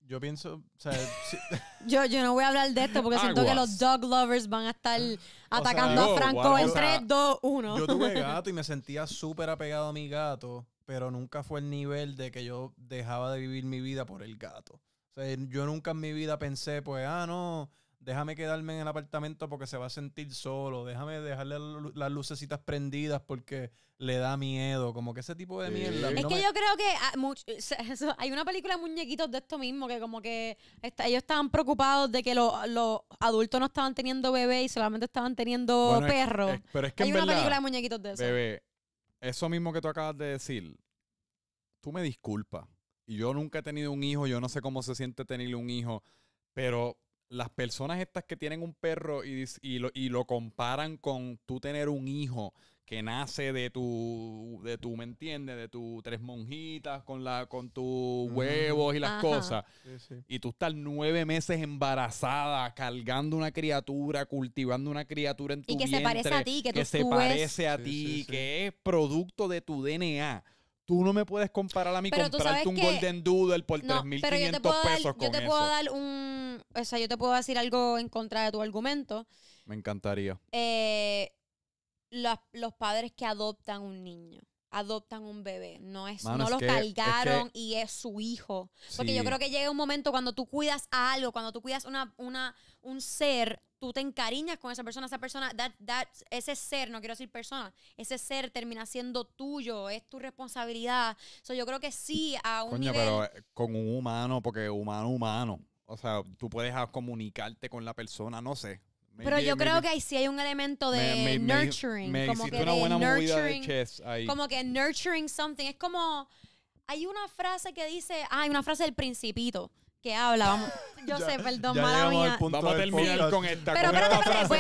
yo pienso, o sea, *laughs* yo, yo no voy a hablar de esto porque ah, siento que los dog lovers van a estar atacando a Franco en 3, 2, 1. Yo tuve *laughs* gato y me sentía súper apegado a mi gato, pero nunca fue el nivel de que yo dejaba de vivir mi vida por el gato. O sea, yo nunca en mi vida pensé, pues, ah, no, déjame quedarme en el apartamento porque se va a sentir solo, déjame dejarle las lucecitas prendidas porque le da miedo, como que ese tipo de mierda. Es que yo creo que ah, hay una película de muñequitos de esto mismo, que como que ellos estaban preocupados de que los adultos no estaban teniendo bebé y solamente estaban teniendo perro. perros. pero es que hay una película de muñequitos de eso. Bebé, eso mismo que tú acabas de decir, tú me disculpas. yo nunca he tenido un hijo, yo no sé cómo se siente tenerle un hijo, pero las personas estas que tienen un perro y, y, lo, y, lo, comparan con tú tener un hijo que nace de tu, de tu ¿me entiendes? De tus tres monjitas con, la, con tus huevos y las cosas. Y tú estás nueve meses embarazada, cargando una criatura, cultivando una criatura en tu vientre. Y que se parece a ti, que, que se parece a ti, que es producto de tu DNA. Tú no me puedes comparar a mí pero comprarte un Golden Doodle por 3.500 pesos con eso. Yo te puedo dar un... O sea, yo te puedo decir algo en contra de tu argumento. Me encantaría. Eh, los, padres que adoptan un niño adoptan un bebé. No es, no lo cargaron y es su hijo. Porque yo creo que llega un momento cuando tú cuidas a algo, cuando tú cuidas una, un ser, tú te encariñas con esa persona, esa persona, ese ser, no quiero decir persona, ese ser termina siendo tuyo, es tu responsabilidad. So, yo creo que sí, a un nivel... pero eh, con un humano, porque humano, humano. O sea, tú puedes comunicarte con la persona, no sé. pero yo creo que ahí sí hay un elemento de nurturing. como que nurturing, Como que nurturing something. Es como. Hay una frase que dice. hay una frase del Principito que habla. Vamos yo sé, perdón, mala Vamos a terminar con esta. Pero, con esta frase.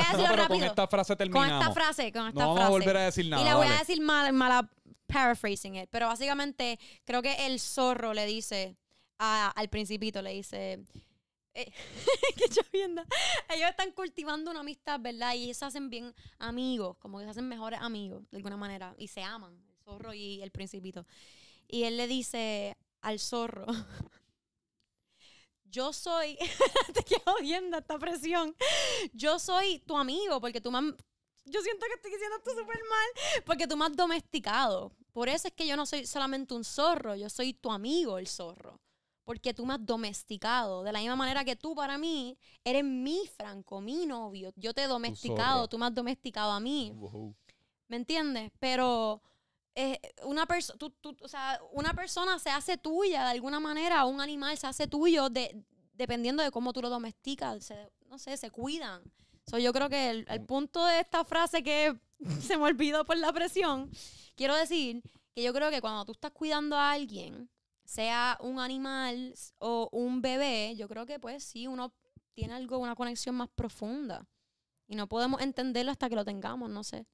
voy Con esta frase Con esta frase, con esta No vamos a volver a decir nada, Y la voy a decir mal, mala, paraphrasing it. Pero básicamente, creo que el zorro le dice al principito, le dice. Eh, *laughs* que yo chavienda. Ellos están cultivando una amistad, ¿verdad? Y se hacen bien amigos, como que se hacen mejores amigos, de alguna manera. Y se aman, el zorro y el principito. Y él le dice al zorro. *laughs* yo soy, *laughs* te quedo viendo esta presión, yo soy tu amigo porque tú me has, yo siento que estoy diciendo esto súper mal, porque tú me has domesticado. Por eso es que yo no soy solamente un zorro, yo soy tu amigo el zorro. Porque tú me has domesticado. De la misma manera que tú para mí eres mi Franco, mi novio. Yo te he domesticado, tú me has domesticado a mí. ¿Me entiendes? Pero eh, una, sea, una persona se hace tuya de alguna manera, un animal se hace tuyo dependiendo de cómo tú lo domesticas, no sé, se cuidan. So, yo creo que el, el mm. punto de esta frase que *laughs* se me olvidó por la presión, quiero decir que yo creo que cuando tú estás cuidando a alguien, sea un animal o un bebé, yo creo que pues sí, uno tiene algo, una conexión más profunda. Y no podemos entenderlo hasta que lo tengamos, no sé.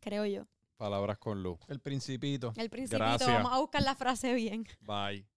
Creo yo. Palabras con luz. El principito. El principito. Gracias. Vamos a buscar la frase bien. Bye.